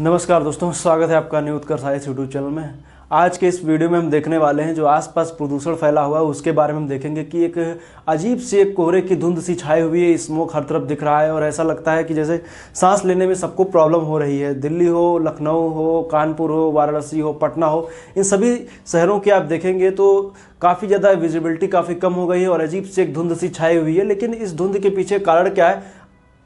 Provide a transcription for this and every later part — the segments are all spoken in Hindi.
नमस्कार दोस्तों स्वागत है आपका न्यू उत्कर साइंस यूट्यूब चैनल में आज के इस वीडियो में हम देखने वाले हैं जो आसपास प्रदूषण फैला हुआ है उसके बारे में हम देखेंगे कि एक अजीब सी एक कोहरे की धुंध सी छाई हुई है स्मोक हर तरफ दिख रहा है और ऐसा लगता है कि जैसे सांस लेने में सबको प्रॉब्लम हो रही है दिल्ली हो लखनऊ हो कानपुर हो वाराणसी हो पटना हो इन सभी शहरों की आप देखेंगे तो काफ़ी ज़्यादा विजिबिलिटी काफ़ी कम हो गई है और अजीब सी एक धुंध सी छाई हुई है लेकिन इस धुंध के पीछे कारण क्या है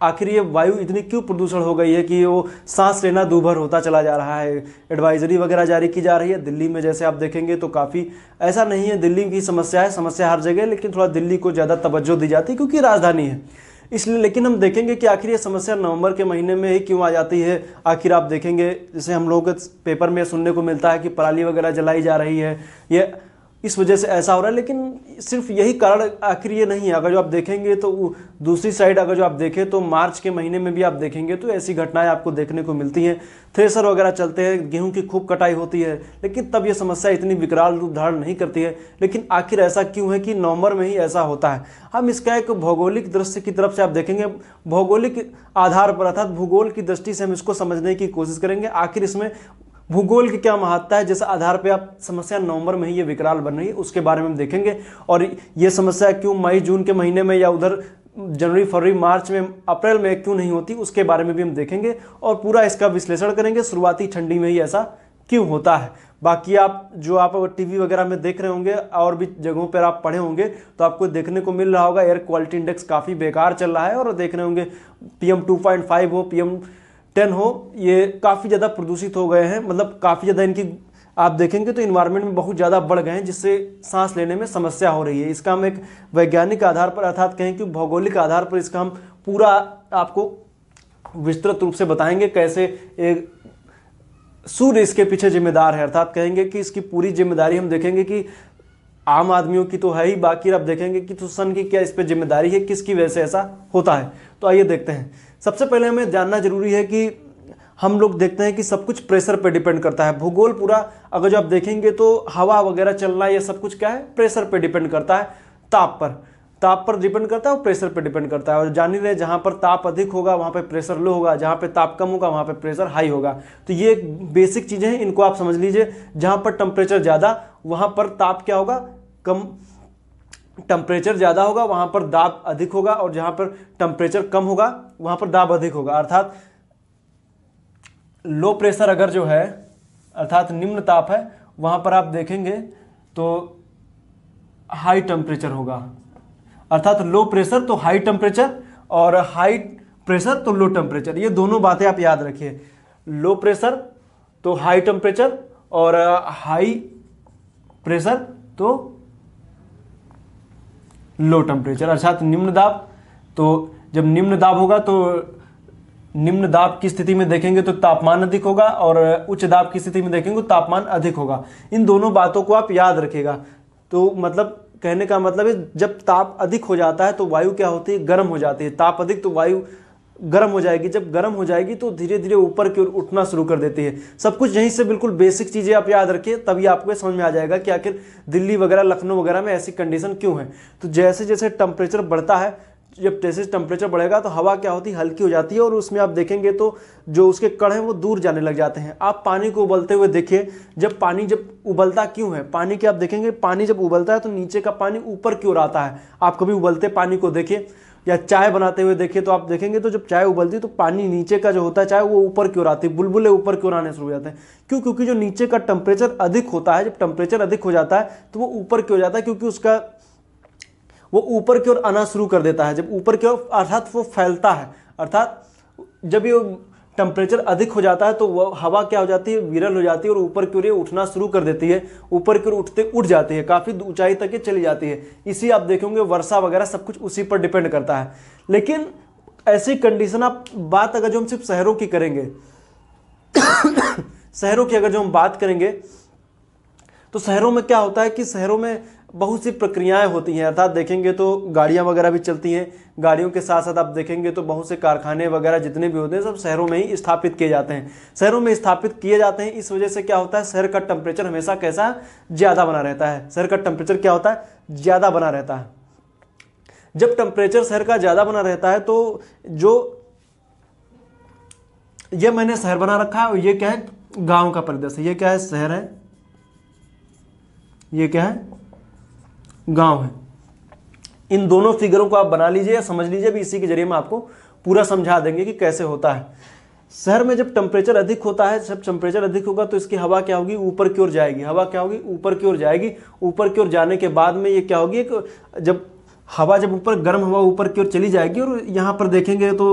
आखिर ये वायु इतनी क्यों प्रदूषण हो गई है कि वो सांस लेना दूभर होता चला जा रहा है एडवाइजरी वगैरह जारी की जा रही है दिल्ली में जैसे आप देखेंगे तो काफ़ी ऐसा नहीं है दिल्ली की समस्या है समस्या हर जगह लेकिन थोड़ा दिल्ली को ज़्यादा तवज्जो दी जाती है क्योंकि राजधानी है इसलिए लेकिन हम देखेंगे कि आखिर ये समस्या नवंबर के महीने में ही क्यों आ जाती है आखिर आप देखेंगे जैसे हम लोगों के पेपर में सुनने को मिलता है कि पराली वगैरह जलाई जा रही है ये इस वजह से ऐसा हो रहा है लेकिन सिर्फ यही कारण आखिर ये नहीं है अगर जो आप देखेंगे तो दूसरी साइड अगर जो आप देखें तो मार्च के महीने में भी आप देखेंगे तो ऐसी घटनाएं आपको देखने को मिलती हैं थ्रेसर वगैरह चलते हैं गेहूं की खूब कटाई होती है लेकिन तब ये समस्या इतनी विकराल रूप धारण नहीं करती है लेकिन आखिर ऐसा क्यों है कि नवंबर में ही ऐसा होता है हम इसका एक भौगोलिक दृश्य की तरफ से आप देखेंगे भौगोलिक आधार पर अर्थात भूगोल की दृष्टि से हम इसको समझने की कोशिश करेंगे आखिर इसमें भूगोल की क्या महत्ता है जिस आधार पर आप समस्या नवंबर में ही ये विकराल बन रही है उसके बारे में हम देखेंगे और ये समस्या क्यों मई जून के महीने में या उधर जनवरी फरवरी मार्च में अप्रैल में क्यों नहीं होती उसके बारे में भी हम देखेंगे और पूरा इसका विश्लेषण करेंगे शुरुआती ठंडी में ही ऐसा क्यों होता है बाकी आप जो आप टीवी वगैरह में देख रहे होंगे और भी जगहों पर आप पढ़े होंगे तो आपको देखने को मिल रहा होगा एयर क्वालिटी इंडेक्स काफ़ी बेकार चल रहा है और देख रहे होंगे पीएम 2.5 हो पीएम टेन हो ये काफ़ी ज़्यादा प्रदूषित हो गए हैं मतलब काफ़ी ज़्यादा इनकी आप देखेंगे तो इन्वायरमेंट में बहुत ज़्यादा बढ़ गए हैं जिससे सांस लेने में समस्या हो रही है इसका हम एक वैज्ञानिक आधार पर अर्थात कहें कि भौगोलिक आधार पर इसका हम पूरा आपको विस्तृत रूप से बताएंगे कैसे एक सूर्य इसके पीछे जिम्मेदार है अर्थात कहेंगे कि इसकी पूरी जिम्मेदारी हम देखेंगे कि आम आदमियों की तो है ही बाकी आप देखेंगे कि तो सन की क्या इस पर जिम्मेदारी है किसकी वजह से ऐसा होता है तो आइए देखते हैं सबसे पहले हमें जानना जरूरी है कि हम लोग देखते हैं कि सब कुछ प्रेशर पे डिपेंड करता है भूगोल पूरा अगर जो आप देखेंगे तो हवा वगैरह चलना ये सब कुछ क्या है प्रेशर पे डिपेंड करता है ताप पर ताप पर डिपेंड करता है और प्रेशर पे डिपेंड करता है और जान ही रहे जहाँ पर ताप अधिक होगा वहाँ पे प्रेशर लो होगा जहाँ पे ताप कम होगा वहाँ पे प्रेशर हाई होगा तो ये एक बेसिक चीज़ें हैं इनको आप समझ लीजिए जहाँ पर टेम्परेचर ज़्यादा वहाँ पर ताप क्या होगा कम टम्परेचर ज़्यादा होगा वहाँ पर दाब अधिक होगा और जहाँ पर टम्परेचर कम होगा वहाँ पर दाब अधिक होगा अर्थात लो प्रेशर अगर जो है अर्थात निम्न ताप है वहाँ पर आप देखेंगे तो हाई टेम्परेचर होगा अर्थात लो प्रेशर तो हाई टेम्परेचर और हाई प्रेशर तो लो टेम्परेचर ये दोनों बातें आप याद रखिए लो प्रेशर तो हाई टेम्परेचर और हाई प्रेशर तो लो टेम्परेचर अर्थात निम्न दाब तो जब निम्न दाब होगा तो निम्न दाब की स्थिति में देखेंगे तो तापमान अधिक होगा और उच्च दाब की स्थिति में देखेंगे तो तापमान अधिक होगा इन दोनों बातों को आप याद रखेगा तो मतलब कहने का मतलब है जब ताप अधिक हो जाता है तो वायु क्या होती है गर्म हो जाती है ताप अधिक तो वायु गर्म हो जाएगी जब गर्म हो जाएगी तो धीरे धीरे ऊपर की ओर उठना शुरू कर देती है सब कुछ यहीं से बिल्कुल बेसिक चीज़ें आप याद रखिए तभी आपको समझ में आ जाएगा कि आखिर दिल्ली वगैरह लखनऊ वगैरह में ऐसी कंडीशन क्यों है तो जैसे जैसे टेम्परेचर बढ़ता है जब जैसे टेम्परेचर बढ़ेगा तो हवा क्या होती है हल्की हो जाती है और उसमें आप देखेंगे तो जो उसके कड़ हैं वो दूर जाने लग जाते हैं आप पानी को उबलते हुए देखिए जब पानी जब उबलता क्यों है पानी की आप देखेंगे पानी जब उबलता है तो नीचे का पानी ऊपर की ओर आता है आप कभी उबलते पानी को देखें या चाय बनाते हुए देखिए तो आप देखेंगे तो जब चाय उबलती है तो पानी नीचे का जो होता है चाय वो ऊपर की ओर आती है बुलबुले ऊपर की ओर आने शुरू हो जाते हैं क्यों क्योंकि जो नीचे का टेम्परेचर अधिक होता है जब टेम्परेचर अधिक हो जाता है तो वो ऊपर क्यों जाता है क्योंकि उसका वो ऊपर की ओर आना शुरू कर देता है जब ऊपर की ओर अर्थात वो फैलता है अर्थात जब ये टेम्परेचर अधिक हो जाता है तो वह हवा क्या हो जाती है विरल हो जाती है और ऊपर की ओर ये उठना शुरू कर देती है ऊपर की ओर उठते उठ जाती है काफ़ी ऊंचाई तक ये चली जाती है इसी आप देखेंगे वर्षा वगैरह सब कुछ उसी पर डिपेंड करता है लेकिन ऐसी कंडीशन आप बात अगर जो हम सिर्फ शहरों की करेंगे शहरों की अगर जो हम बात करेंगे तो शहरों में क्या होता है कि शहरों में बहुत सी प्रक्रियाएं होती हैं अर्थात देखेंगे तो गाड़ियां वगैरह भी चलती हैं गाड़ियों के साथ साथ आप देखेंगे तो बहुत से कारखाने वगैरह जितने भी होते हैं सब शहरों में ही स्थापित किए जाते हैं शहरों में स्थापित किए जाते हैं इस वजह से क्या होता है शहर का टेम्परेचर हमेशा कैसा ज़्यादा बना रहता है शहर का टेम्परेचर क्या होता है ज़्यादा बना रहता है जब टेम्परेचर शहर का ज़्यादा बना रहता है तो जो ये मैंने शहर बना रखा है और ये क्या है गांव का परिदृश्य ये क्या है शहर है ये क्या है गांव है इन दोनों फिगरों को आप बना लीजिए या समझ लीजिए भी इसी के जरिए मैं आपको पूरा समझा देंगे कि कैसे होता है शहर में जब टेम्परेचर अधिक होता है जब टेम्परेचर अधिक होगा तो इसकी हवा क्या होगी ऊपर की ओर जाएगी हवा क्या होगी ऊपर की ओर जाएगी ऊपर की ओर जाने के बाद में ये क्या होगी एक जब हवा जब ऊपर गर्म हवा ऊपर की ओर चली जाएगी और यहाँ पर देखेंगे तो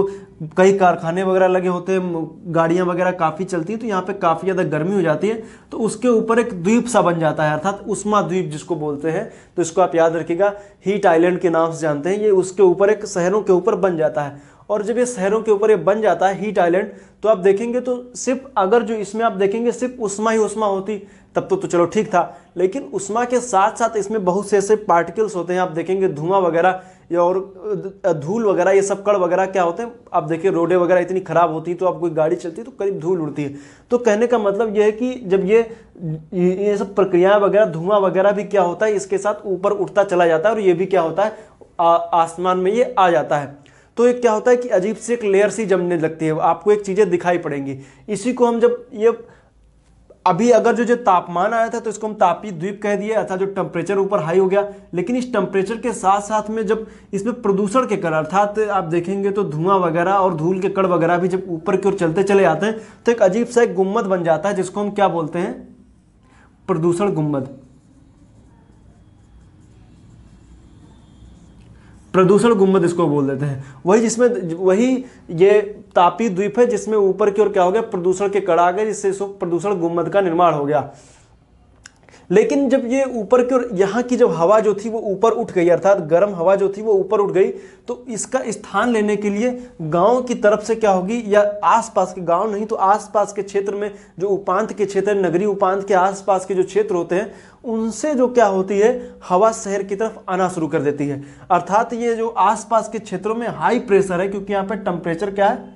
कई कारखाने वगैरह लगे होते हैं गाड़ियाँ वगैरह काफ़ी चलती हैं तो यहाँ पे काफ़ी ज़्यादा गर्मी हो जाती है तो उसके ऊपर एक द्वीप सा बन जाता है अर्थात उष्मा द्वीप जिसको बोलते हैं तो इसको आप याद रखिएगा हीट आइलैंड के नाम से जानते हैं ये उसके ऊपर एक शहरों के ऊपर बन जाता है और जब ये शहरों के ऊपर ये बन जाता है हीट आइलैंड तो आप देखेंगे तो सिर्फ अगर जो इसमें आप देखेंगे सिर्फ उष्मा ही उष्मा होती तब तो, तो चलो ठीक था लेकिन उष्मा के साथ साथ इसमें बहुत से ऐसे पार्टिकल्स होते हैं आप देखेंगे धुआं वगैरह या और धूल वगैरह ये सब कड़ वगैरह क्या होते हैं आप देखिए रोडें वगैरह इतनी ख़राब होती तो आप कोई गाड़ी चलती तो करीब धूल उड़ती है तो कहने का मतलब यह है कि जब ये ये सब प्रक्रियाएं वगैरह धुआं वगैरह भी क्या होता है इसके साथ ऊपर उठता चला जाता है और ये भी क्या होता है आसमान में ये आ जाता है तो एक क्या होता है कि अजीब सी एक लेयर सी जमने लगती है आपको एक चीज़ें दिखाई पड़ेंगी इसी को हम जब ये अभी अगर जो जो तापमान आया था तो इसको हम तापी द्वीप कह दिए अर्थात जो टेम्परेचर ऊपर हाई हो गया लेकिन इस टेम्परेचर के साथ साथ में जब इसमें प्रदूषण के कारण अर्थात आप देखेंगे तो धुआं वगैरह और धूल के कण वगैरह भी जब ऊपर की ओर चलते चले जाते हैं तो एक अजीब सा एक गुम्बद बन जाता है जिसको हम क्या बोलते हैं प्रदूषण गुम्बद प्रदूषण गुम्बद इसको बोल देते हैं वही जिसमें वही ये तापी द्वीप है जिसमें ऊपर की ओर क्या हो गया प्रदूषण के कड़ा गए जिससे प्रदूषण गुम्बद का निर्माण हो गया लेकिन जब ये ऊपर की ओर यहाँ की जब हवा जो थी वो ऊपर उठ गई अर्थात गर्म हवा जो थी वो ऊपर उठ गई तो इसका स्थान लेने के लिए गांव की तरफ से क्या होगी या आसपास के गांव नहीं तो आसपास के क्षेत्र में जो उपांत के क्षेत्र नगरीय उपांत के आसपास के जो क्षेत्र होते हैं उनसे जो क्या होती है हवा शहर की तरफ आना शुरू कर देती है अर्थात ये जो आसपास के क्षेत्रों में हाई प्रेशर है क्योंकि यहाँ पर टेम्परेचर क्या है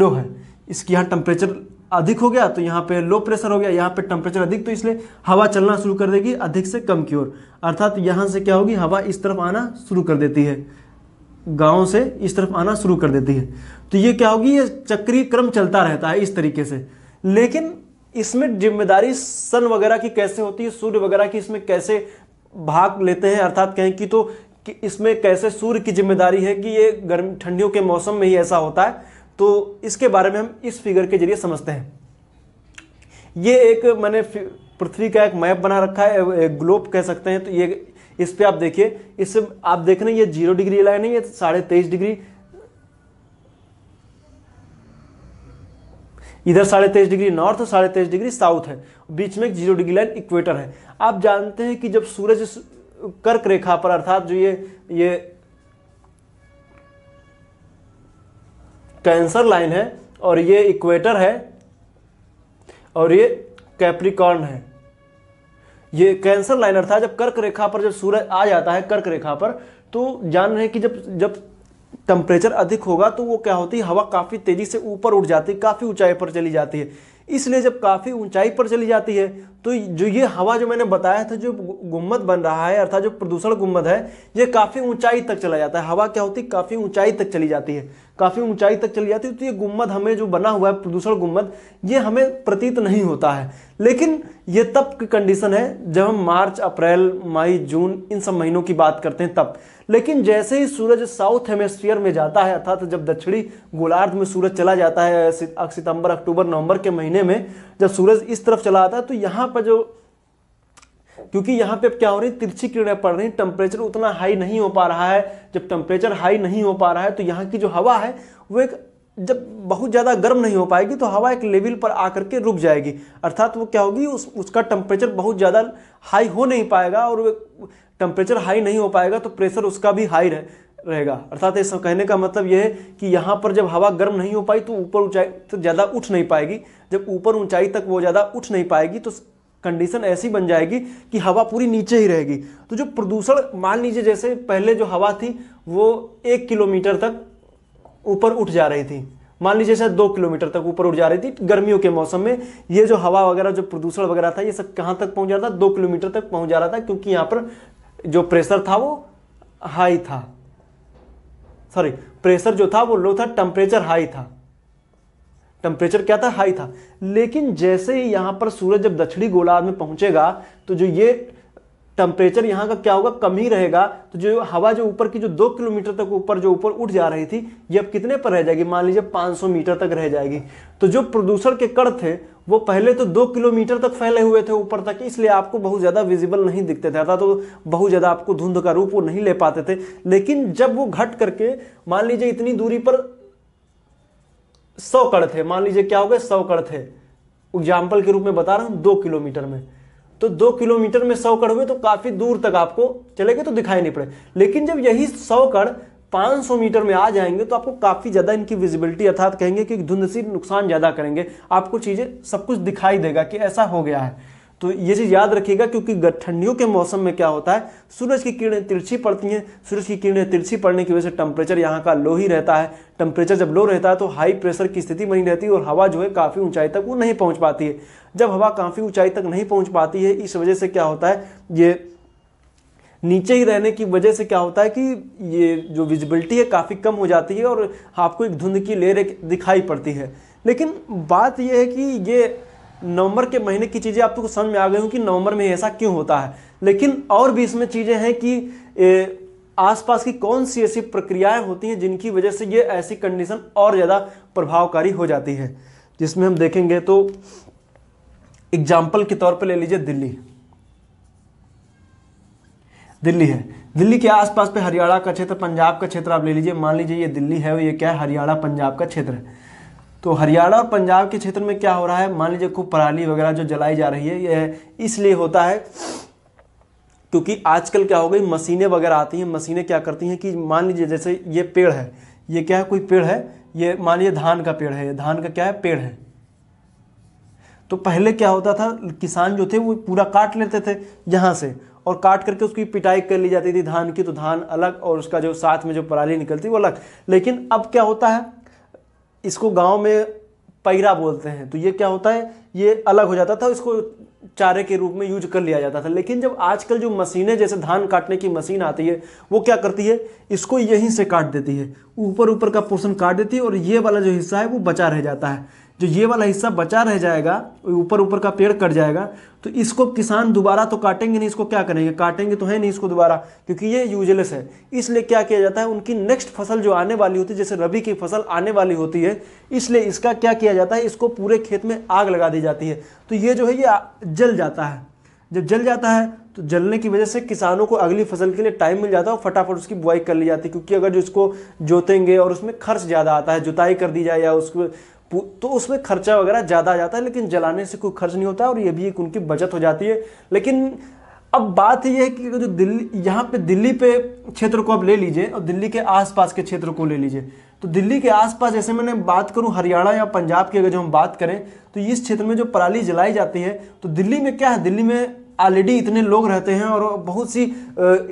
लो है इसकी यहाँ टेम्परेचर अधिक हो गया तो यहाँ पे लो प्रेशर हो गया यहाँ पे टेम्परेचर अधिक तो इसलिए हवा चलना शुरू कर देगी अधिक से कम की ओर अर्थात यहाँ से क्या होगी हवा इस तरफ आना शुरू कर देती है गाँव से इस तरफ आना शुरू कर देती है तो ये क्या होगी ये चक्रीय क्रम चलता रहता है इस तरीके से लेकिन इसमें जिम्मेदारी सन वगैरह की कैसे होती है सूर्य वगैरह की इसमें कैसे भाग लेते हैं अर्थात कहें कि तो कि इसमें कैसे सूर्य की जिम्मेदारी है कि ये गर्म ठंडियों के मौसम में ही ऐसा होता है तो इसके बारे में हम इस फिगर के जरिए समझते हैं ये एक मैंने पृथ्वी का एक मैप बना रखा है एक ग्लोब कह सकते हैं तो ये इस पे आप देखिए इस आप देख रहे हैं ये जीरो डिग्री लाइन है ये साढ़े तेईस डिग्री इधर साढ़े तेईस डिग्री नॉर्थ साढ़े तेईस डिग्री साउथ है बीच में एक जीरो डिग्री लाइन इक्वेटर है आप जानते हैं कि जब सूरज कर्क रेखा पर अर्थात जो ये ये कैंसर लाइन है और ये इक्वेटर है और ये कैप्रिकॉर्न है ये कैंसर लाइन अर्थात जब कर्क रेखा पर जब सूरज आ जाता है कर्क रेखा पर तो जान रहे कि जब जब टेम्परेचर अधिक होगा तो वो क्या होती है हवा काफ़ी तेज़ी से ऊपर उठ जाती है काफ़ी ऊंचाई पर चली जाती है इसलिए जब काफ़ी ऊंचाई पर चली जाती है तो जो ये हवा जो मैंने बताया था जो गुम्मत बन रहा है अर्थात जो प्रदूषण गुम्बद है ये काफ़ी ऊंचाई तक चला जाता है हवा क्या होती है काफ़ी ऊंचाई तक चली जाती है काफ़ी ऊंचाई तक चली जाती है तो ये गुम्बद हमें जो बना हुआ है प्रदूषण गुम्बद ये हमें प्रतीत नहीं होता है लेकिन ये तब की कंडीशन है जब हम मार्च अप्रैल मई जून इन सब महीनों की बात करते हैं तब लेकिन जैसे ही सूरज साउथ हेमेस्फियर में जाता है अर्थात जब दक्षिणी गोलार्ध में सूरज चला जाता है सितंबर अक्टूबर नवंबर के महीने में जब सूरज इस तरफ चला आता है तो यहाँ पर जो क्योंकि यहाँ पे क्या हो रही तिरछी किरणें पड़ रही टेम्परेचर उतना हाई नहीं हो पा रहा है जब टेम्परेचर हाई नहीं हो पा रहा है तो यहाँ की जो हवा है वो एक जब बहुत ज़्यादा गर्म नहीं हो पाएगी तो हवा एक लेवल पर आकर के रुक जाएगी अर्थात वो क्या होगी उस उसका टेम्परेचर बहुत ज़्यादा हाई हो नहीं पाएगा और टेम्परेचर हाई नहीं हो पाएगा तो प्रेशर उसका भी हाई रहे रहेगा अर्थात इस कहने का मतलब यह है कि यहाँ पर जब हवा गर्म नहीं हो पाई तो ऊपर ऊंचाई तो ज़्यादा उठ नहीं पाएगी जब ऊपर ऊंचाई तक वो ज़्यादा उठ नहीं पाएगी तो कंडीशन ऐसी बन जाएगी कि हवा पूरी नीचे ही रहेगी तो जो प्रदूषण मान लीजिए जैसे पहले जो हवा थी वो एक किलोमीटर तक ऊपर उठ जा रही थी मान लीजिए शायद दो किलोमीटर तक ऊपर उठ जा रही थी गर्मियों के मौसम में ये जो हवा वगैरह जो प्रदूषण वगैरह था ये सब कहाँ तक पहुँच जा रहा था दो किलोमीटर तक पहुँच जा रहा था क्योंकि यहाँ पर जो प्रेशर था वो हाई था सॉरी प्रेशर जो था वो लो था टेम्परेचर हाई था टेम्परेचर क्या था हाई था लेकिन जैसे ही यहां पर सूरज जब दक्षिणी गोलार्ध में पहुंचेगा तो जो ये टेम्परेचर यहाँ का क्या होगा कम ही रहेगा तो जो हवा जो ऊपर की जो दो किलोमीटर तक ऊपर जो ऊपर उठ जा रही थी ये अब कितने पर रह जाएगी मान लीजिए 500 मीटर तक रह जाएगी तो जो प्रदूषण के कण थे वो पहले तो दो किलोमीटर तक फैले हुए थे ऊपर तक इसलिए आपको बहुत ज़्यादा विजिबल नहीं दिखते थे अर्थात तो बहुत ज़्यादा आपको धुंध का रूप वो नहीं ले पाते थे लेकिन जब वो घट करके मान लीजिए इतनी दूरी पर सौ कड़ थे मान लीजिए क्या हो गए सौ कड़ थे एग्जाम्पल के रूप में बता रहा हूँ दो किलोमीटर में तो दो किलोमीटर में सौ कड़ हुए तो काफ़ी दूर तक आपको चले गए तो दिखाई नहीं पड़े लेकिन जब यही सौ कड़ 500 मीटर में आ जाएंगे तो आपको काफ़ी ज़्यादा इनकी विजिबिलिटी अर्थात कहेंगे कि धुंधसी नुकसान ज़्यादा करेंगे आपको चीज़ें सब कुछ दिखाई देगा कि ऐसा हो गया है तो ये चीज़ याद रखिएगा क्योंकि ठंडियों के मौसम में क्या होता है सूरज की किरणें तिरछी पड़ती हैं सूरज की किरणें तिरछी पड़ने की वजह से टेम्परेचर यहाँ का लो ही रहता है टेम्परेचर जब लो रहता है तो हाई प्रेशर की स्थिति बनी रहती है और हवा जो है काफ़ी ऊंचाई तक वो नहीं पहुँच पाती है जब हवा काफ़ी ऊंचाई तक नहीं पहुँच पाती है इस वजह से क्या होता है ये नीचे ही रहने की वजह से क्या होता है कि ये जो विजिबिलिटी है काफ़ी कम हो जाती है और आपको एक धुंध की लेर दिखाई पड़ती है लेकिन बात यह है कि ये नवंबर के महीने की चीज़ें आपको तो समझ में आ गई हूँ कि नवंबर में ऐसा क्यों होता है लेकिन और भी इसमें चीज़ें हैं कि आसपास की कौन सी ऐसी प्रक्रियाएं होती हैं जिनकी वजह से ये ऐसी कंडीशन और ज़्यादा प्रभावकारी हो जाती है जिसमें हम देखेंगे तो एग्जाम्पल के तौर पर ले लीजिए दिल्ली दिल्ली है दिल्ली के आसपास पे हरियाणा का क्षेत्र पंजाब का क्षेत्र आप ले लीजिए मान लीजिए ये दिल्ली है और ये क्या है हरियाणा पंजाब का क्षेत्र है तो हरियाणा और पंजाब के क्षेत्र में क्या हो रहा है मान लीजिए खूब पराली वगैरह जो जलाई जा रही है यह इसलिए होता है क्योंकि आजकल क्या हो गई मशीनें वगैरह आती हैं मशीनें क्या करती हैं कि मान लीजिए जैसे ये पेड़ है ये क्या है कोई पेड़ है ये मान लीजिए धान का पेड़ है धान का क्या है पेड़ है तो पहले क्या होता था किसान जो थे वो पूरा काट लेते थे यहाँ से और काट करके उसकी पिटाई कर ली जाती थी धान की तो धान अलग और उसका जो साथ में जो पराली निकलती वो अलग लेकिन अब क्या होता है इसको गांव में पैरा बोलते हैं तो ये क्या होता है ये अलग हो जाता था इसको चारे के रूप में यूज कर लिया जाता था लेकिन जब आजकल जो मशीनें जैसे धान काटने की मशीन आती है वो क्या करती है इसको यहीं से काट देती है ऊपर ऊपर का पोर्शन काट देती है और ये वाला जो हिस्सा है वो बचा रह जाता है जो ये वाला हिस्सा बचा रह जाएगा ऊपर ऊपर का पेड़ कट जाएगा तो इसको किसान दोबारा तो काटेंगे नहीं इसको क्या करेंगे काटेंगे तो है नहीं इसको दोबारा क्योंकि ये यूजलेस है इसलिए क्या किया जाता है उनकी नेक्स्ट फसल जो आने वाली होती है जैसे रबी की फसल आने वाली होती है इसलिए इसका क्या किया जाता है इसको पूरे खेत में आग लगा दी जाती है तो ये जो है ये जल जाता है जब जल जाता है तो जलने की वजह से किसानों को अगली फसल के लिए टाइम मिल जाता है और फटाफट उसकी बुआई कर ली जाती है क्योंकि अगर जो इसको जोतेंगे और उसमें खर्च ज़्यादा आता है जुताई कर दी जाए या उसको तो उसमें खर्चा वगैरह ज़्यादा आ जाता है लेकिन जलाने से कोई खर्च नहीं होता और ये भी एक उनकी बचत हो जाती है लेकिन अब बात यह है कि जो दिल्ली यहाँ पे दिल्ली पे क्षेत्र को आप ले लीजिए और दिल्ली के आसपास के क्षेत्र को ले लीजिए तो दिल्ली के आसपास जैसे मैंने बात करूँ हरियाणा या पंजाब की अगर जो हम बात करें तो इस क्षेत्र में जो पराली जलाई जाती है तो दिल्ली में क्या है दिल्ली में ऑलरेडी इतने लोग रहते हैं और बहुत सी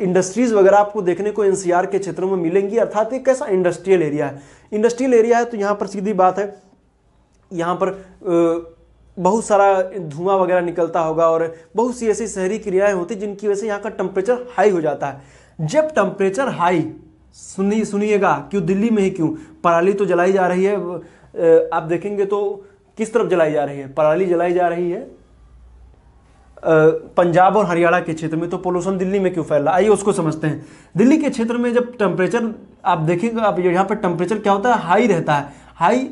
इंडस्ट्रीज़ वगैरह आपको देखने को एनसीआर के क्षेत्रों में मिलेंगी अर्थात एक कैसा इंडस्ट्रियल एरिया है इंडस्ट्रियल एरिया है तो यहाँ पर सीधी बात है यहाँ पर बहुत सारा धुआं वगैरह निकलता होगा और बहुत सी ऐसी शहरी क्रियाएं होती जिनकी वजह से यहाँ का टेम्परेचर हाई हो जाता है जब टेम्परेचर हाई सुनिए सुनिएगा क्यों दिल्ली में ही क्यों पराली तो जलाई जा रही है आप देखेंगे तो किस तरफ जलाई जा रही है पराली जलाई जा रही है पंजाब और हरियाणा के क्षेत्र में तो पोल्यूशन दिल्ली में क्यों फैल रहा है आइए उसको समझते हैं दिल्ली के क्षेत्र में जब टेम्परेचर आप देखेंगे आप यहाँ पर टेम्परेचर क्या होता है हाई रहता है हाई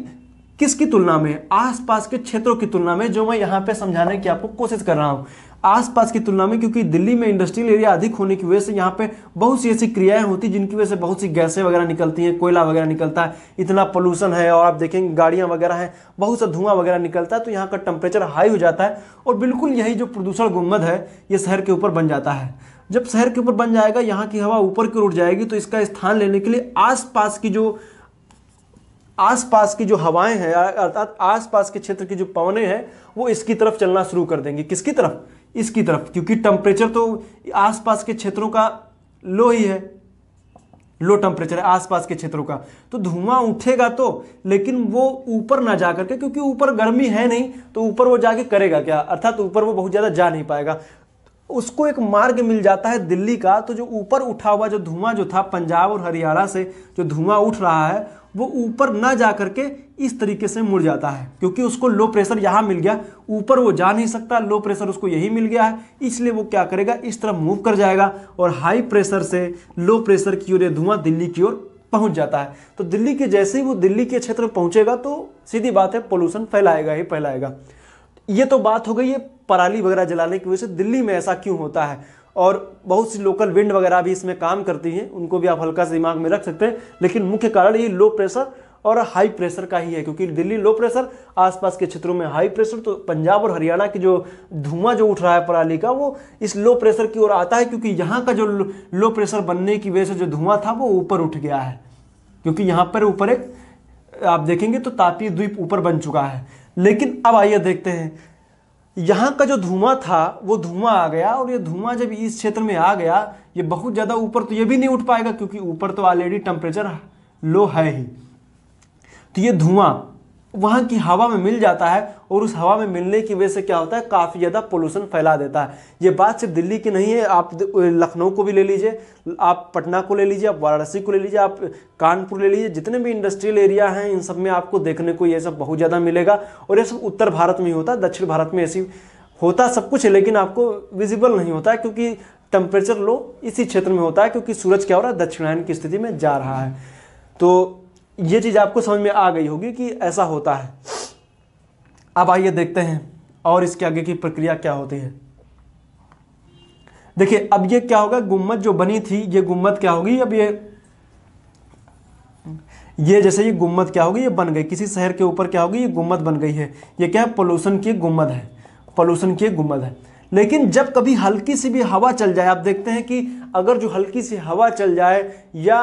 किसकी तुलना में आसपास के क्षेत्रों की तुलना में जो मैं यहाँ पे समझाने की आपको कोशिश कर रहा हूँ आसपास की तुलना में क्योंकि दिल्ली में इंडस्ट्रियल एरिया अधिक होने की वजह से यहाँ पे बहुत सी ऐसी क्रियाएं होती हैं जिनकी वजह से बहुत सी गैसें वगैरह निकलती हैं कोयला वगैरह निकलता है इतना पोल्यूशन है और आप देखेंगे गाड़ियाँ वगैरह हैं बहुत सा धुआं वगैरह निकलता है तो यहाँ का टेम्परेचर हाई हो जाता है और बिल्कुल यही जो प्रदूषण गुम्मद है ये शहर के ऊपर बन जाता है जब शहर के ऊपर बन जाएगा यहाँ की हवा ऊपर की उठ जाएगी तो इसका स्थान लेने के लिए आसपास की जो आसपास की जो हवाएं हैं अर्थात आसपास के क्षेत्र की जो पवने हैं वो इसकी तरफ चलना शुरू कर देंगी किसकी तरफ इसकी तरफ क्योंकि टेम्परेचर तो आसपास के क्षेत्रों का लो ही है लो टेम्परेचर है आसपास के क्षेत्रों का तो धुआं उठेगा तो लेकिन वो ऊपर ना जा करके क्योंकि ऊपर गर्मी है नहीं तो ऊपर वो जाके करेगा क्या अर्थात ऊपर वो बहुत ज़्यादा जा नहीं पाएगा उसको एक मार्ग मिल जाता है दिल्ली का तो जो ऊपर उठा हुआ जो धुआं जो था पंजाब और हरियाणा से जो धुआं उठ रहा है वो ऊपर ना जा करके इस तरीके से मुड़ जाता है क्योंकि उसको लो प्रेशर यहाँ मिल गया ऊपर वो जा नहीं सकता लो प्रेशर उसको यही मिल गया है इसलिए वो क्या करेगा इस तरह मूव कर जाएगा और हाई प्रेशर से लो प्रेशर की ओर धुआं दिल्ली की ओर पहुंच जाता है तो दिल्ली के जैसे ही वो दिल्ली के क्षेत्र में पहुंचेगा तो सीधी बात है पोल्यूशन फैलाएगा ही फैलाएगा ये तो बात हो गई है पराली वगैरह जलाने की वजह से दिल्ली में ऐसा क्यों होता है और बहुत सी लोकल विंड वगैरह भी इसमें काम करती हैं उनको भी आप हल्का से दिमाग में रख सकते हैं लेकिन मुख्य कारण ये लो प्रेशर और हाई प्रेशर का ही है क्योंकि दिल्ली लो प्रेशर आसपास के क्षेत्रों में हाई प्रेशर तो पंजाब और हरियाणा की जो धुआं जो उठ रहा है पराली का वो इस लो प्रेशर की ओर आता है क्योंकि यहाँ का जो लो प्रेशर बनने की वजह से जो धुआं था वो ऊपर उठ गया है क्योंकि यहाँ पर ऊपर एक आप देखेंगे तो तापी द्वीप ऊपर बन चुका है लेकिन अब आइए देखते हैं यहाँ का जो धुआं था वो धुआं आ गया और ये धुआं जब इस क्षेत्र में आ गया ये बहुत ज़्यादा ऊपर तो ये भी नहीं उठ पाएगा क्योंकि ऊपर तो ऑलरेडी टेम्परेचर लो है ही तो ये धुआं वहाँ की हवा में मिल जाता है और उस हवा में मिलने की वजह से क्या होता है काफ़ी ज़्यादा पोल्यूशन फैला देता है ये बात सिर्फ दिल्ली की नहीं है आप लखनऊ को भी ले लीजिए आप पटना को ले लीजिए आप वाराणसी को ले लीजिए आप कानपुर ले लीजिए जितने भी इंडस्ट्रियल एरिया हैं इन सब में आपको देखने को ये सब बहुत ज़्यादा मिलेगा और ये सब उत्तर भारत में ही होता है दक्षिण भारत में ऐसी होता सब कुछ है लेकिन आपको विजिबल नहीं होता है क्योंकि टेम्परेचर लो इसी क्षेत्र में होता है क्योंकि सूरज क्या हो रहा है दक्षिणायन की स्थिति में जा रहा है तो ये चीज़ आपको समझ में आ गई होगी कि ऐसा होता है अब आइए देखते हैं और इसके आगे की प्रक्रिया क्या होती है देखिए अब ये क्या होगा गुम्मत जो बनी थी ये गुम्मत क्या होगी अब ये ये जैसे ये गुम्मत क्या होगी ये बन गई किसी शहर के ऊपर क्या होगी ये गुम्मत बन गई है ये क्या है पोल्यूशन की गुम्मत है पोल्यूशन की गुम्मत है लेकिन जब कभी हल्की सी भी हवा चल जाए आप देखते हैं कि अगर जो हल्की सी हवा चल जाए या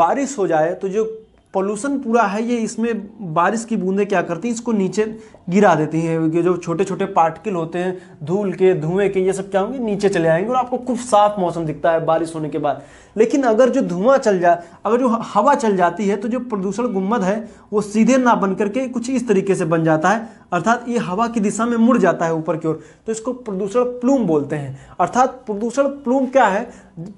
बारिश हो जाए तो जो पोल्यूशन पूरा है ये इसमें बारिश की बूंदें क्या करती हैं इसको नीचे गिरा देती हैं ये जो छोटे छोटे पार्टिकल होते हैं धूल के धुएं के ये सब क्या होंगे नीचे चले आएंगे और आपको खूब साफ मौसम दिखता है बारिश होने के बाद लेकिन अगर जो धुआं चल जा अगर जो हवा चल जाती है तो जो प्रदूषण गुम्मद है वो सीधे ना बन करके कुछ इस तरीके से बन जाता है अर्थात ये हवा की दिशा में मुड़ जाता है ऊपर की ओर तो इसको प्रदूषण प्लूम बोलते हैं अर्थात प्रदूषण प्लूम क्या है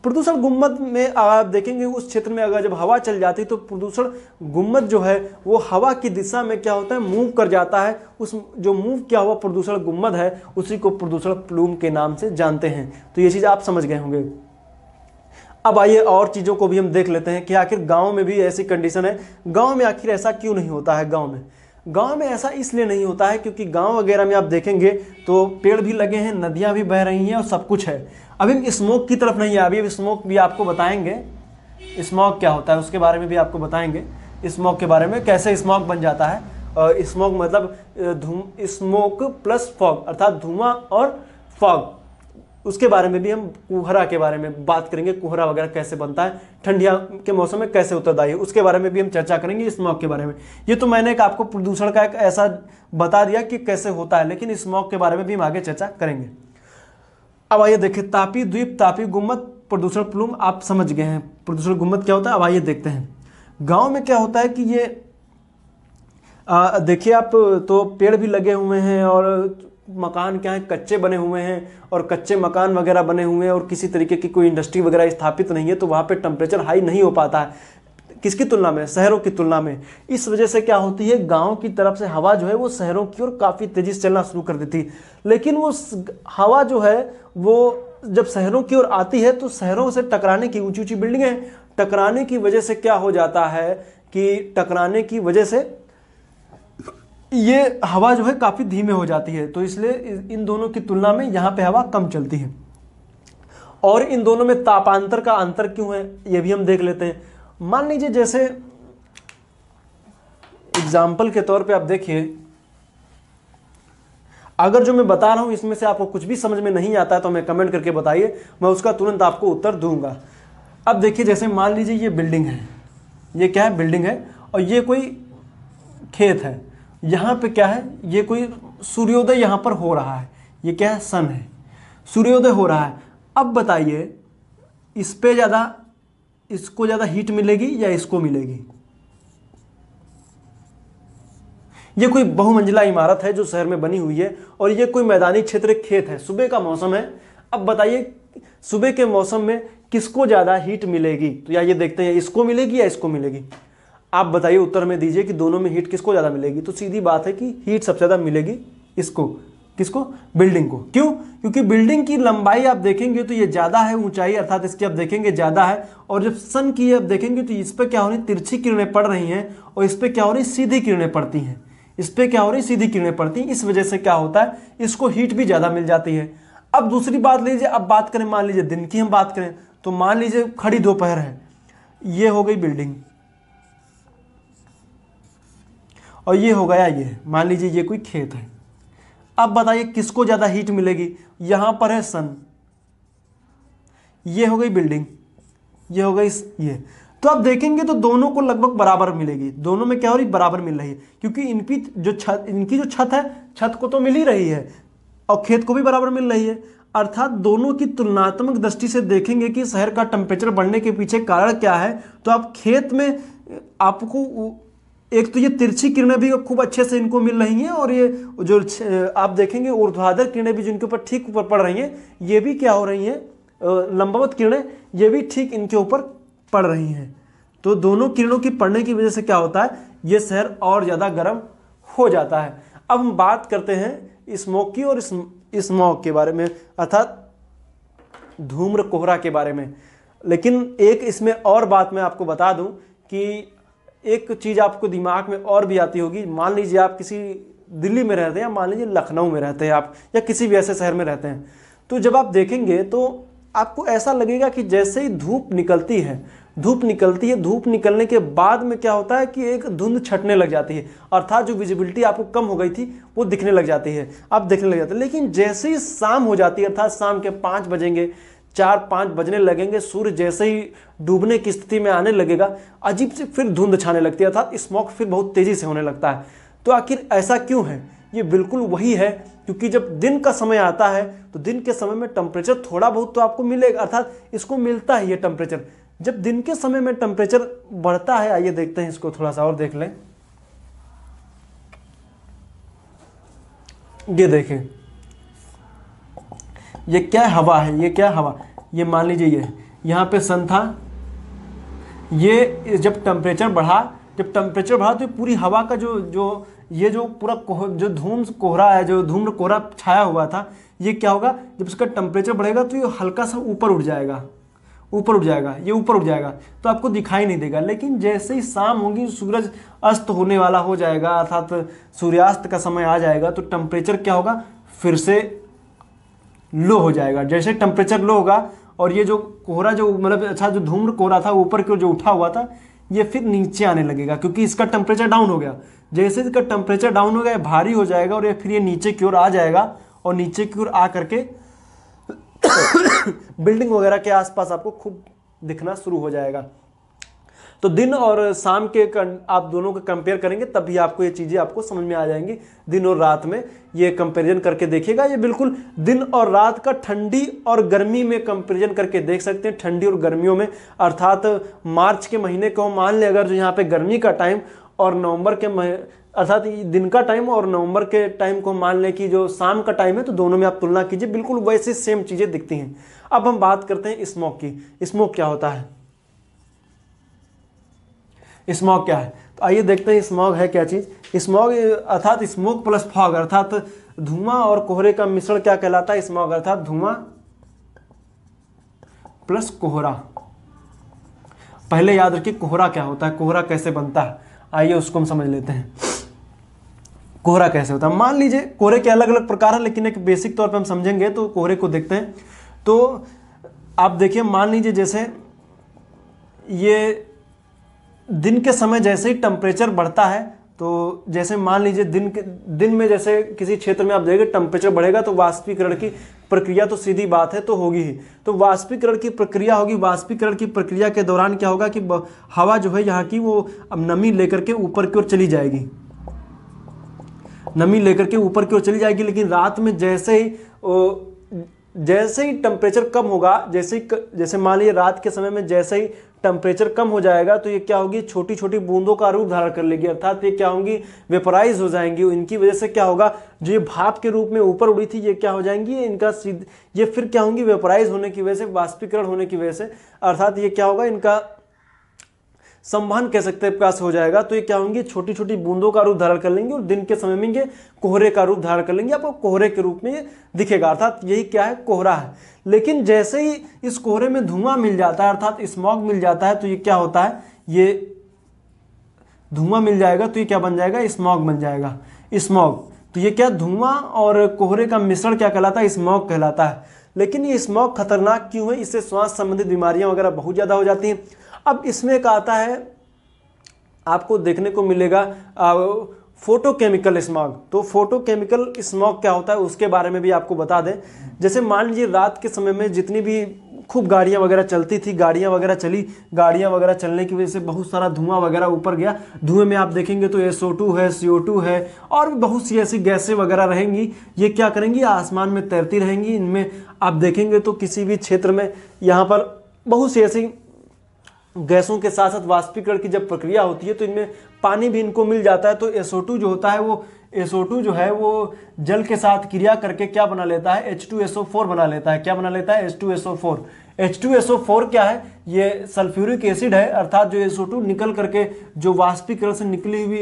प्रदूषण गुम्बद में आप देखेंगे उस क्षेत्र में अगर जब हवा चल जाती है तो प्रदूषण गुम्बद जो है वो हवा की दिशा में क्या होता है मूव कर जाता है उस जो मूव किया हुआ प्रदूषण गुम्बद है उसी को प्रदूषण प्लूम के नाम से जानते हैं तो ये चीज़ आप समझ गए होंगे अब आइए और चीज़ों को भी हम देख लेते हैं कि आखिर गाँव में भी ऐसी कंडीशन है गाँव में आखिर ऐसा क्यों नहीं होता है गाँव में गांव में ऐसा इसलिए नहीं होता है क्योंकि गांव वगैरह में आप देखेंगे तो पेड़ भी लगे हैं नदियां भी बह रही हैं और सब कुछ है अभी हम स्मोक की तरफ नहीं है अभी स्मोक भी आपको बताएंगे स्मोक क्या होता है उसके बारे में भी आपको बताएंगे स्मोक के बारे में कैसे स्मोक बन जाता है और स्मोक मतलब धूम स्मोक प्लस फॉग अर्थात धुआं और फॉग उसके बारे में भी हम कोहरा के बारे में बात करेंगे कोहरा वगैरह कैसे बनता है ठंडिया के मौसम में कैसे उत्तरदायी है उसके बारे में भी हम चर्चा करेंगे स्मॉग के बारे में ये तो मैंने एक आपको प्रदूषण का एक ऐसा बता दिया कि कैसे होता है लेकिन स्मॉग के बारे में भी हम आगे चर्चा करेंगे अब आइए देखिए तापी द्वीप तापी गुम्मत प्रदूषण प्लूम आप समझ गए हैं प्रदूषण गुम्मत क्या होता है अब आइए देखते हैं गाँव में क्या होता है कि ये देखिए आप तो पेड़ भी लगे हुए हैं और मकान क्या है कच्चे बने हुए हैं और कच्चे मकान वगैरह बने हुए हैं और किसी तरीके की कोई इंडस्ट्री वगैरह स्थापित नहीं है तो वहाँ पर टेम्परेचर हाई नहीं हो पाता है किसकी तुलना में शहरों की तुलना में इस वजह से क्या होती है गांव की तरफ से हवा जो है वो शहरों की ओर काफ़ी तेज़ी से चलना शुरू कर देती लेकिन वो हवा जो है वो जब शहरों की ओर आती है तो शहरों से टकराने की ऊंची ऊंची बिल्डिंगें टकराने की वजह से क्या हो जाता है कि टकराने की वजह से ये हवा जो है काफ़ी धीमे हो जाती है तो इसलिए इन दोनों की तुलना में यहाँ पे हवा कम चलती है और इन दोनों में तापांतर का अंतर क्यों है ये भी हम देख लेते हैं मान लीजिए जैसे एग्जाम्पल के तौर पे आप देखिए अगर जो मैं बता रहा हूँ इसमें से आपको कुछ भी समझ में नहीं आता है तो हमें कमेंट करके बताइए मैं उसका तुरंत आपको उत्तर दूंगा अब देखिए जैसे मान लीजिए ये बिल्डिंग है ये क्या है बिल्डिंग है और ये कोई खेत है यहाँ पे क्या है ये कोई सूर्योदय यहाँ पर हो रहा है ये क्या है सन है सूर्योदय हो रहा है अब बताइए इस पर ज़्यादा इसको ज़्यादा हीट मिलेगी या इसको मिलेगी ये कोई बहुमंजिला इमारत है जो शहर में बनी हुई है और ये कोई मैदानी क्षेत्र खेत है सुबह का मौसम है अब बताइए सुबह के मौसम में किसको ज़्यादा हीट मिलेगी तो या ये देखते हैं इसको मिलेगी या इसको मिलेगी आप बताइए उत्तर में दीजिए कि दोनों में हीट किसको ज़्यादा मिलेगी तो सीधी बात है कि हीट सबसे ज़्यादा मिलेगी इसको किसको बिल्डिंग को क्यों क्योंकि बिल्डिंग की लंबाई आप देखेंगे तो ये ज़्यादा है ऊंचाई अर्थात इसकी आप देखेंगे ज़्यादा है और जब सन की आप देखेंगे तो इस पर क्या हो रही तिरछी किरणें पड़ रही हैं और इस पर क्या हो रही सीधी किरणें पड़ती हैं इस पर क्या हो रही सीधी किरणें पड़ती हैं इस वजह से क्या होता है इसको हीट भी ज़्यादा मिल जाती है अब दूसरी बात लीजिए अब बात करें मान लीजिए दिन की हम बात करें तो मान लीजिए खड़ी दोपहर है ये हो गई बिल्डिंग और ये हो गया ये मान लीजिए ये कोई खेत है अब बताइए किसको ज़्यादा हीट मिलेगी यहाँ पर है सन ये हो गई बिल्डिंग ये हो गई ये तो आप देखेंगे तो दोनों को लगभग बराबर मिलेगी दोनों में क्या हो रही बराबर मिल रही है क्योंकि इनकी जो छत इनकी जो छत है छत को तो मिल ही रही है और खेत को भी बराबर मिल रही है अर्थात दोनों की तुलनात्मक दृष्टि से देखेंगे कि शहर का टेम्परेचर बढ़ने के पीछे कारण क्या है तो आप खेत में आपको एक तो ये तिरछी किरणें भी खूब अच्छे से इनको मिल रही हैं और ये जो आप देखेंगे ऊर्ध्वाधर किरणें भी जिनके ऊपर ठीक ऊपर पड़ रही हैं ये भी क्या हो रही हैं लंबावत किरणें ये भी ठीक इनके ऊपर पड़ रही हैं तो दोनों किरणों की पड़ने की वजह से क्या होता है ये शहर और ज़्यादा गर्म हो जाता है अब हम बात करते हैं स्मोक की और स्मोक के बारे में अर्थात धूम्र कोहरा के बारे में लेकिन एक इसमें और बात मैं आपको बता दूं कि एक चीज़ आपको दिमाग में और भी आती होगी मान लीजिए आप किसी दिल्ली में रहते हैं या मान लीजिए लखनऊ में रहते हैं आप या किसी भी ऐसे शहर में रहते हैं तो जब आप देखेंगे तो आपको ऐसा लगेगा कि जैसे ही धूप निकलती है धूप निकलती है धूप निकलने के बाद में क्या होता है कि एक धुंध छटने लग जाती है अर्थात जो विजिबिलिटी आपको कम हो गई थी वो दिखने लग जाती है आप देखने लग जाते हैं लेकिन जैसे ही शाम हो जाती है अर्थात शाम के पाँच बजेंगे चार पाँच बजने लगेंगे सूर्य जैसे ही डूबने की स्थिति में आने लगेगा अजीब से फिर धुंध छाने लगती है अर्थात स्मोक फिर बहुत तेज़ी से होने लगता है तो आखिर ऐसा क्यों है ये बिल्कुल वही है क्योंकि जब दिन का समय आता है तो दिन के समय में टेम्परेचर थोड़ा बहुत तो आपको मिलेगा अर्थात इसको मिलता है ये टेम्परेचर जब दिन के समय में टेम्परेचर बढ़ता है आइए देखते हैं इसको थोड़ा सा और देख लें ये देखें ये क्या हवा है ये क्या हवा ये मान लीजिए ये यहाँ पे सन था ये जब टेम्परेचर बढ़ा जब टेम्परेचर बढ़ा तो पूरी हवा का जो जो ये जो पूरा कोह जो धूम कोहरा है जो धूम्र कोहरा छाया हुआ था ये क्या होगा जब इसका टेम्परेचर बढ़ेगा तो ये हल्का सा ऊपर उठ जाएगा ऊपर उठ जाएगा ये ऊपर उठ जाएगा तो आपको दिखाई नहीं देगा लेकिन जैसे ही शाम होगी सूरज अस्त होने वाला हो जाएगा अर्थात सूर्यास्त का समय आ जाएगा तो टेम्परेचर क्या होगा फिर से लो हो जाएगा जैसे टेम्परेचर लो होगा और ये जो कोहरा जो मतलब अच्छा जो धूम्र कोहरा था ऊपर की ओर जो उठा हुआ था ये फिर नीचे आने लगेगा क्योंकि इसका टेम्परेचर डाउन हो गया जैसे इसका टेम्परेचर डाउन हो गया भारी हो जाएगा और ये फिर ये नीचे की ओर आ जाएगा और नीचे की ओर आ करके बिल्डिंग वगैरह के आसपास आपको खूब दिखना शुरू हो जाएगा तो दिन और शाम के आप दोनों को कंपेयर करेंगे तब भी आपको ये चीज़ें आपको समझ में आ जाएंगी दिन और रात में ये कंपेरिजन करके देखिएगा ये बिल्कुल दिन और रात का ठंडी और गर्मी में कंपेरिजन करके देख सकते हैं ठंडी और गर्मियों में अर्थात मार्च के महीने को मान लें अगर जो यहाँ पर गर्मी का टाइम और नवंबर के अर्थात दिन का टाइम और नवंबर के टाइम को मान लें कि जो शाम का टाइम है तो दोनों में आप तुलना कीजिए बिल्कुल वैसे सेम चीज़ें दिखती हैं अब हम बात करते हैं स्मोक की स्मोक क्या होता है स्मॉग क्या है तो आइए देखते हैं स्मॉग है क्या चीज़ स्मॉग अर्थात स्मोक प्लस फॉग अर्थात धुआं और कोहरे का मिश्रण क्या कहलाता है स्मॉग अर्थात धुआं प्लस कोहरा पहले याद रखिए कोहरा क्या होता है कोहरा कैसे बनता है आइए उसको हम समझ लेते हैं कोहरा कैसे होता है मान लीजिए कोहरे के अलग अलग प्रकार हैं लेकिन एक बेसिक तौर पर हम समझेंगे तो कोहरे को देखते हैं तो आप देखिए मान लीजिए जैसे ये दिन के समय जैसे ही टेम्परेचर बढ़ता है तो जैसे मान लीजिए दिन के दिन में जैसे किसी क्षेत्र में आप जाएंगे टेम्परेचर बढ़ेगा तो वाष्पीकरण की प्रक्रिया तो सीधी बात है तो होगी ही तो वाष्पीकरण की प्रक्रिया होगी वाष्पीकरण की प्रक्रिया के दौरान क्या होगा कि हवा जो है यहाँ की वो अब नमी लेकर के ऊपर की ओर चली जाएगी नमी लेकर के ऊपर की ओर चली जाएगी लेकिन रात में जैसे ही जैसे ही टेम्परेचर कम होगा जैसे जैसे मान लीजिए रात के समय में जैसे ही टेम्परेचर कम हो जाएगा तो ये क्या होगी छोटी छोटी बूंदों का रूप धारण कर लेगी अर्थात ये क्या होंगी वेपराइज हो जाएंगी इनकी वजह से क्या होगा जो ये भाप के रूप में ऊपर उड़ी थी ये क्या हो जाएंगी इनका सीध ये फिर क्या होंगी वेपराइज होने की वजह से वाष्पीकरण होने की वजह से अर्थात ये क्या होगा इनका संवहन कह सकते हैं प्रकाश हो जाएगा तो ये क्या होंगे छोटी छोटी बूंदों का रूप धारण कर लेंगे और दिन के समय में ये कोहरे का रूप धारण कर लेंगे आपको कोहरे के रूप में ये दिखेगा अर्थात यही क्या है कोहरा है लेकिन जैसे ही इस कोहरे में धुआं मिल जाता है अर्थात स्मॉग मिल जाता है तो ये क्या होता है ये धुआं मिल जाएगा तो ये क्या बन जाएगा स्मॉग बन जाएगा स्मॉग तो ये क्या धुआं और कोहरे का मिश्रण क्या कहलाता है स्मॉग कहलाता है लेकिन ये स्मॉग खतरनाक क्यों है इससे श्वास संबंधित बीमारियां वगैरह बहुत ज़्यादा हो जाती हैं अब इसमें एक आता है आपको देखने को मिलेगा फोटोकेमिकल स्मॉग तो फोटोकेमिकल स्मॉग क्या होता है उसके बारे में भी आपको बता दें जैसे मान लीजिए रात के समय में जितनी भी खूब गाड़ियाँ वगैरह चलती थी गाड़ियाँ वगैरह चली गाड़ियाँ वगैरह चलने की वजह से बहुत सारा धुआं वगैरह ऊपर गया धुएं में आप देखेंगे तो एस है सी है और भी बहुत सी ऐसी गैसें वगैरह रहेंगी ये क्या करेंगी आसमान में तैरती रहेंगी इनमें आप देखेंगे तो किसी भी क्षेत्र में यहाँ पर बहुत सी ऐसी गैसों के साथ साथ वाष्पीकरण की जब प्रक्रिया होती है तो इनमें पानी भी इनको मिल जाता है तो एसओ जो होता है वो एसओ जो है वो जल के साथ क्रिया करके क्या बना लेता है एच बना लेता है क्या बना लेता है एच टू क्या है ये सल्फ्यूरिक एसिड है अर्थात जो एसओ निकल करके जो वाष्पीकरण से निकली हुई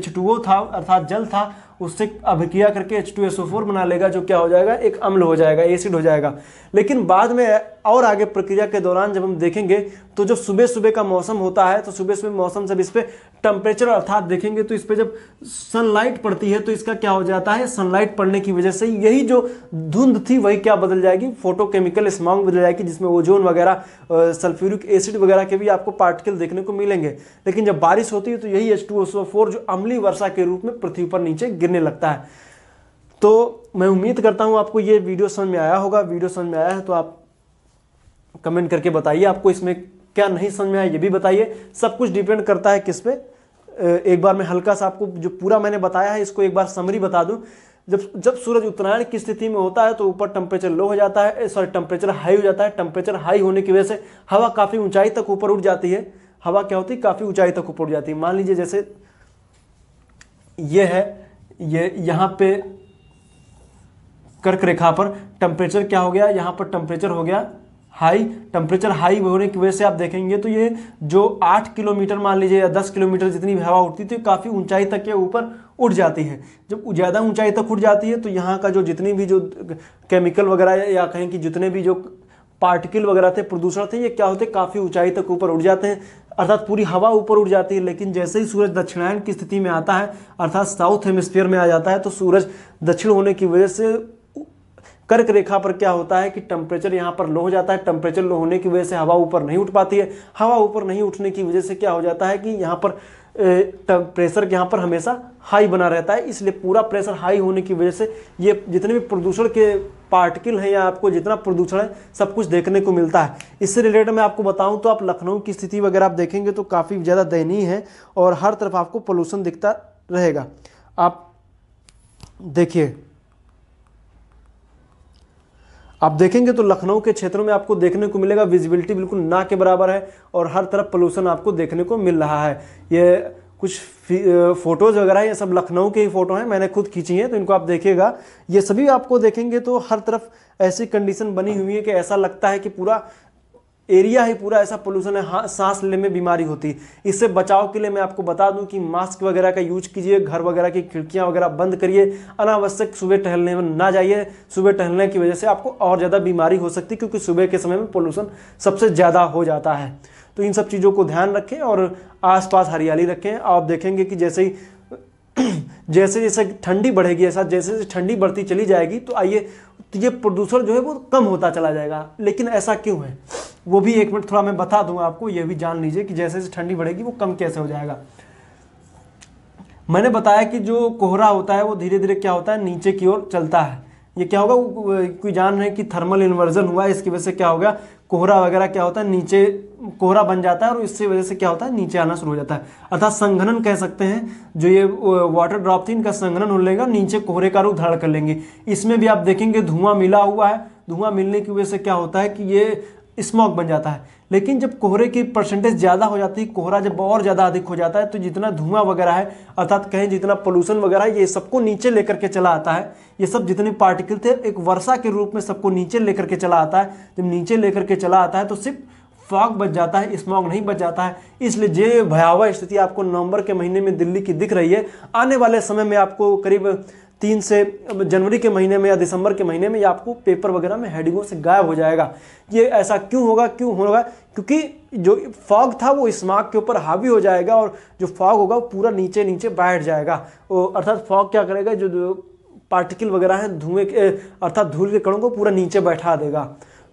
एच था अर्थात जल था उससे अभिक्रिया करके एच टू एसओ फोर बना लेगा जो क्या हो जाएगा एक अम्ल हो जाएगा एसिड हो जाएगा लेकिन बाद में और आगे प्रक्रिया के दौरान जब हम देखेंगे तो जब सुबह सुबह का मौसम होता है तो सुबह सुबह मौसम जब इस पर टेम्परेचर अर्थात देखेंगे तो इस पर जब सनलाइट पड़ती है तो इसका क्या हो जाता है सनलाइट पड़ने की वजह से यही जो धुंध थी वही क्या बदल जाएगी फोटोकेमिकल स्मॉग बदल जाएगी जिसमें ओजोन वगैरह सल्फर सल्फ्यूरिक एसिड वगैरह के भी आपको पार्टिकल देखने को मिलेंगे लेकिन जब बारिश होती है तो यही एच जो अमली वर्षा के रूप में पृथ्वी पर नीचे गिरने लगता है तो मैं उम्मीद करता हूँ आपको ये वीडियो समझ में आया होगा वीडियो समझ में आया है तो आप कमेंट करके बताइए आपको इसमें क्या नहीं समझ में आया ये भी बताइए सब कुछ डिपेंड करता है किस पे एक बार मैं हल्का सा आपको जो पूरा मैंने बताया है इसको एक बार समरी बता दूं जब जब सूरज उत्तरायण की स्थिति में होता है तो ऊपर टेम्परेचर लो हो जाता है सॉरी टेम्परेचर हाई हो जाता है टेम्परेचर हाई होने की वजह से हवा काफ़ी ऊंचाई तक ऊपर उठ जाती है हवा क्या होती है काफ़ी ऊंचाई तक ऊपर उठ जाती है मान लीजिए जैसे ये है ये यहाँ पे कर्क रेखा पर टेम्परेचर क्या हो गया यहाँ पर टेम्परेचर हो गया हाई टेम्परेचर हाई होने की वजह से आप देखेंगे तो ये जो आठ किलोमीटर मान लीजिए या दस किलोमीटर जितनी भी हवा उठती थी काफ़ी ऊंचाई तक के ऊपर उठ जाती है जब ज़्यादा ऊंचाई तक उठ जाती है तो यहाँ का जो जितनी भी जो केमिकल वगैरह या कहें कि जितने भी जो पार्टिकल वगैरह थे प्रदूषण थे ये क्या होते काफ़ी ऊंचाई तक ऊपर उठ जाते हैं अर्थात पूरी हवा ऊपर उठ जाती है लेकिन जैसे ही सूरज दक्षिणायन की स्थिति में आता है अर्थात साउथ हेमिस्फीयर में आ जाता है तो सूरज दक्षिण होने की वजह से कर्क रेखा पर क्या होता है कि टेम्परेचर यहाँ पर लो हो जाता है टेम्परेचर लो होने की वजह से हवा ऊपर नहीं उठ पाती है हवा ऊपर नहीं उठने की वजह से क्या हो जाता है कि यहाँ पर प्रेशर यहाँ पर हमेशा हाई बना रहता है इसलिए पूरा प्रेशर हाई होने की वजह से ये जितने भी प्रदूषण के पार्टिकल हैं या आपको जितना प्रदूषण है सब कुछ देखने को मिलता है इससे रिलेटेड मैं आपको बताऊं तो आप लखनऊ की स्थिति वगैरह आप देखेंगे तो काफ़ी ज़्यादा दयनीय है और हर तरफ आपको पोल्यूशन दिखता रहेगा आप देखिए आप देखेंगे तो लखनऊ के क्षेत्रों में आपको देखने को मिलेगा विजिबिलिटी बिल्कुल ना के बराबर है और हर तरफ पोल्यूशन आपको देखने को मिल रहा है ये कुछ फ़ोटोज़ वगैरह ये सब लखनऊ के ही फ़ोटो हैं मैंने खुद खींची हैं तो इनको आप देखिएगा ये सभी आपको देखेंगे तो हर तरफ ऐसी कंडीशन बनी हुई है कि ऐसा लगता है कि पूरा एरिया ही पूरा ऐसा पोल्यूशन है हाँ सांस लेने में बीमारी होती है इससे बचाव के लिए मैं आपको बता दूं कि मास्क वगैरह का यूज कीजिए घर वगैरह की खिड़कियां वगैरह बंद करिए अनावश्यक सुबह टहलने में ना जाइए सुबह टहलने की वजह से आपको और ज़्यादा बीमारी हो सकती है क्योंकि सुबह के समय में पोल्यूशन सबसे ज़्यादा हो जाता है तो इन सब चीज़ों को ध्यान रखें और आसपास हरियाली रखें आप देखेंगे कि जैसे ही जैसे जैसे ठंडी बढ़ेगी ऐसा जैसे जैसे ठंडी बढ़ती चली जाएगी तो आइए तो ये प्रदूषण जो है वो कम होता चला जाएगा लेकिन ऐसा क्यों है वो भी एक मिनट थोड़ा मैं बता दूंगा आपको ये भी जान लीजिए कि जैसे जैसे ठंडी बढ़ेगी वो कम कैसे हो जाएगा मैंने बताया कि जो कोहरा होता है वो धीरे धीरे क्या होता है नीचे की ओर चलता है ये क्या होगा कोई जान रहे कि थर्मल इन्वर्जन हुआ है इसकी वजह से क्या होगा कोहरा वगैरह क्या होता है नीचे कोहरा बन जाता है और इससे वजह से क्या होता है नीचे आना शुरू हो जाता है अर्थात संघनन कह सकते हैं जो ये वाटर ड्रॉप थी इनका संघनन हो लेगा नीचे कोहरे का रूप धारण कर लेंगे इसमें भी आप देखेंगे धुआं मिला हुआ है धुआं मिलने की वजह से क्या होता है कि ये स्मॉग बन जाता है लेकिन जब कोहरे की परसेंटेज ज़्यादा हो जाती है कोहरा जब और ज़्यादा अधिक हो जाता है तो जितना धुआं वगैरह है अर्थात कहें जितना पोल्यूशन वगैरह है ये सबको नीचे लेकर के चला आता है ये सब जितने पार्टिकल थे एक वर्षा के रूप में सबको नीचे लेकर के चला आता है जब नीचे लेकर के चला आता है तो सिर्फ फॉग बच जाता है स्मॉग नहीं बच जाता है इसलिए जो भयावह स्थिति आपको नवंबर के महीने में दिल्ली की दिख रही है आने वाले समय में आपको करीब तीन से जनवरी के महीने में या दिसंबर के महीने में ये आपको पेपर वगैरह में हेडिंगों से गायब हो जाएगा ये ऐसा क्यों होगा क्यों होगा क्योंकि जो फॉग था वो इस के ऊपर हावी हो जाएगा और जो फॉग होगा वो पूरा नीचे नीचे बैठ जाएगा अर्थात फॉग क्या करेगा जो, जो पार्टिकल वगैरह हैं धुएं के अर्थात धूल के कणों को पूरा नीचे बैठा देगा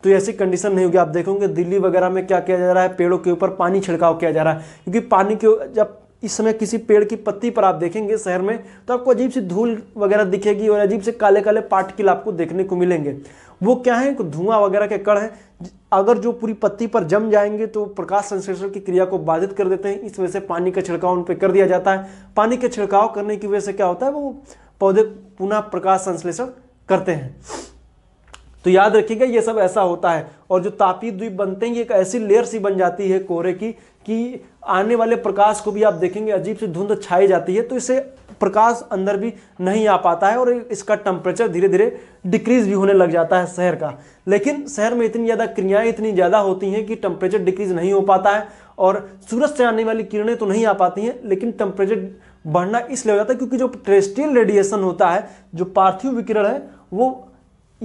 तो ऐसी कंडीशन नहीं होगी आप देखोगे दिल्ली वगैरह में क्या किया जा रहा है पेड़ों के ऊपर पानी छिड़काव किया जा रहा है क्योंकि पानी के जब इस समय किसी पेड़ की पत्ती पर आप देखेंगे शहर में तो आपको अजीब सी धूल वगैरह दिखेगी और अजीब से काले काले पार्टिकल आपको देखने को मिलेंगे वो क्या है धुआं वगैरह के कण हैं अगर जो पूरी पत्ती पर जम जाएंगे तो प्रकाश संश्लेषण की क्रिया को बाधित कर देते हैं इस वजह से पानी का छिड़काव उन पर कर दिया जाता है पानी का छिड़काव करने की वजह से क्या होता है वो पौधे पुनः प्रकाश संश्लेषण करते हैं तो याद रखिएगा ये सब ऐसा होता है और जो तापी द्वीप बनते हैं ये एक ऐसी लेयर सी बन जाती है कोहरे की कि आने वाले प्रकाश को भी आप देखेंगे अजीब सी धुंध छाई जाती है तो इसे प्रकाश अंदर भी नहीं आ पाता है और इसका टेम्परेचर धीरे धीरे डिक्रीज भी होने लग जाता है शहर का लेकिन शहर में इतनी ज़्यादा क्रियाएं इतनी ज़्यादा होती हैं कि टेम्परेचर डिक्रीज नहीं हो पाता है और सूरज से आने वाली किरणें तो नहीं आ पाती हैं लेकिन टेम्परेचर बढ़ना इसलिए हो जाता है क्योंकि जो ट्रेस्टियल रेडिएशन होता है जो पार्थिव विकिरण है वो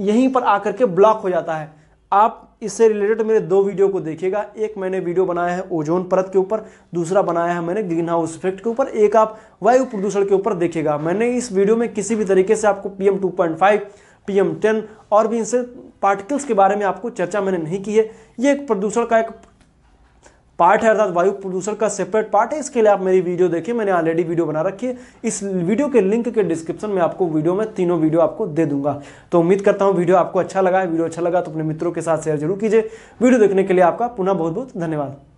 यहीं पर आकर के ब्लॉक हो जाता है आप इससे रिलेटेड मेरे दो वीडियो को देखिएगा एक मैंने वीडियो बनाया है ओजोन परत के ऊपर दूसरा बनाया है मैंने ग्रीन हाउस इफेक्ट के ऊपर एक आप वायु प्रदूषण के ऊपर देखिएगा मैंने इस वीडियो में किसी भी तरीके से आपको P M two point five P M ten और भी इनसे पार्टिकल्स के बारे में आपको चर्चा मैंने नहीं की है ये एक प्रदूषण का एक पार्ट है अर्थात वायु प्रदूषण का सेपरेट पार्ट है इसके लिए आप मेरी वीडियो देखिए मैंने ऑलरेडी वीडियो बना रखी है इस वीडियो के लिंक के डिस्क्रिप्शन में आपको वीडियो में तीनों वीडियो आपको दे दूंगा तो उम्मीद करता हूँ वीडियो आपको अच्छा लगा है वीडियो अच्छा लगा तो अपने मित्रों के साथ शेयर जरूर कीजिए वीडियो देखने के लिए आपका पुनः बहुत बहुत धन्यवाद